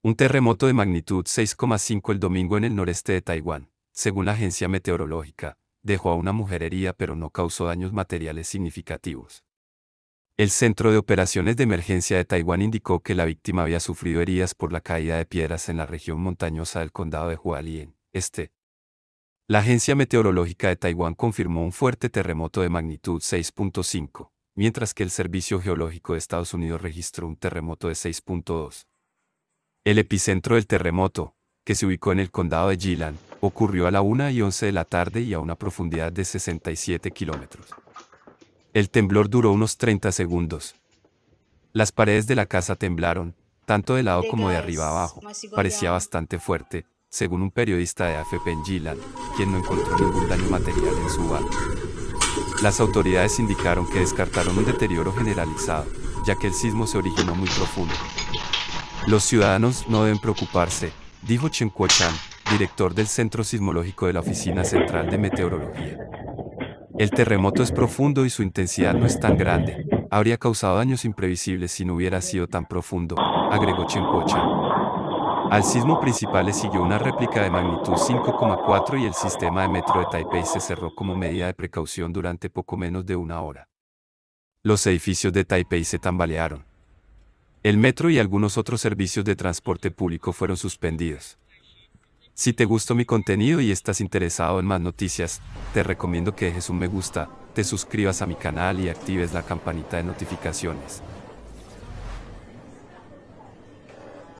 Un terremoto de magnitud 6,5 el domingo en el noreste de Taiwán, según la agencia meteorológica, dejó a una mujer herida pero no causó daños materiales significativos. El Centro de Operaciones de Emergencia de Taiwán indicó que la víctima había sufrido heridas por la caída de piedras en la región montañosa del condado de Hualien, este. La Agencia Meteorológica de Taiwán confirmó un fuerte terremoto de magnitud 6.5, mientras que el Servicio Geológico de Estados Unidos registró un terremoto de 6.2. El epicentro del terremoto, que se ubicó en el condado de Gilan, ocurrió a la 1 y 11 de la tarde y a una profundidad de 67 kilómetros. El temblor duró unos 30 segundos. Las paredes de la casa temblaron, tanto de lado como de arriba abajo. Parecía bastante fuerte, según un periodista de AFP en Gilan, quien no encontró ningún daño material en su barco. Las autoridades indicaron que descartaron un deterioro generalizado, ya que el sismo se originó muy profundo, los ciudadanos no deben preocuparse, dijo Chen Kuo-chan, director del Centro Sismológico de la Oficina Central de Meteorología. El terremoto es profundo y su intensidad no es tan grande. Habría causado daños imprevisibles si no hubiera sido tan profundo, agregó Chen Kuo-chan. Al sismo principal le siguió una réplica de magnitud 5,4 y el sistema de metro de Taipei se cerró como medida de precaución durante poco menos de una hora. Los edificios de Taipei se tambalearon. El metro y algunos otros servicios de transporte público fueron suspendidos. Si te gustó mi contenido y estás interesado en más noticias, te recomiendo que dejes un me gusta, te suscribas a mi canal y actives la campanita de notificaciones.